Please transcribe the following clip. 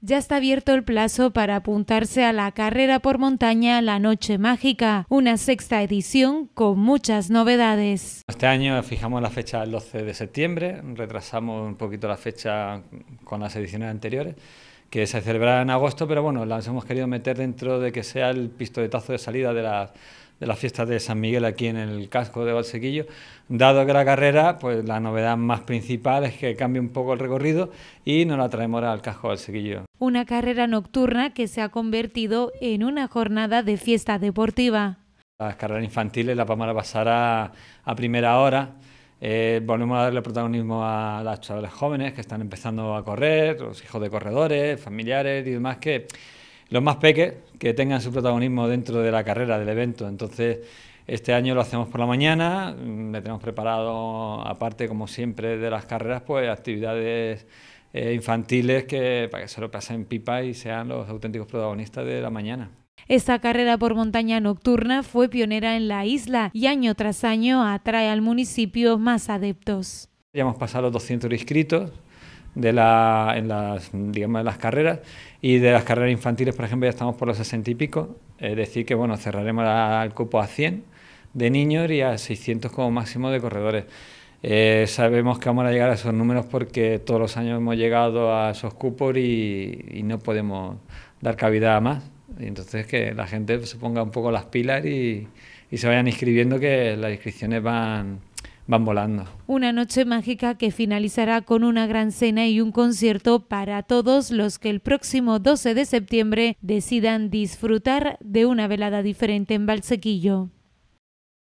ya está abierto el plazo para apuntarse a la carrera por montaña La Noche Mágica, una sexta edición con muchas novedades. Este año fijamos la fecha el 12 de septiembre, retrasamos un poquito la fecha con las ediciones anteriores que se celebrará en agosto, pero bueno, las hemos querido meter dentro de que sea el pistoletazo de salida de la de la fiesta de San Miguel aquí en el casco de Valsequillo, dado que la carrera, pues la novedad más principal es que cambie un poco el recorrido y nos la traemos ahora al casco de Valsequillo una carrera nocturna que se ha convertido en una jornada de fiesta deportiva. Las carreras infantiles las vamos a pasar a, primera hora. Eh, volvemos a darle protagonismo a las chavales jóvenes que están empezando a correr, los hijos de corredores, familiares y demás, que los más pequeños que tengan su protagonismo dentro de la carrera, del evento. Entonces, este año lo hacemos por la mañana, mm, le tenemos preparado, aparte como siempre de las carreras, pues actividades eh, infantiles que, para que se lo pasen pipa y sean los auténticos protagonistas de la mañana. Esta carrera por montaña nocturna fue pionera en la isla y año tras año atrae al municipio más adeptos. Ya hemos pasado los 200 inscritos, de en las, de las carreras y de las carreras infantiles, por ejemplo, ya estamos por los 60 y pico, es decir, que bueno, cerraremos al cupo a 100 de niños y a 600 como máximo de corredores. Eh, sabemos que vamos a llegar a esos números porque todos los años hemos llegado a esos cupos y, no podemos dar cabida a más. entonces que la gente se ponga un poco las pilas y, y se vayan inscribiendo, que las inscripciones van, van volando. Una noche mágica que finalizará con una gran cena y un concierto para todos los que el próximo 12 de septiembre decidan disfrutar de una velada diferente en balsequillo.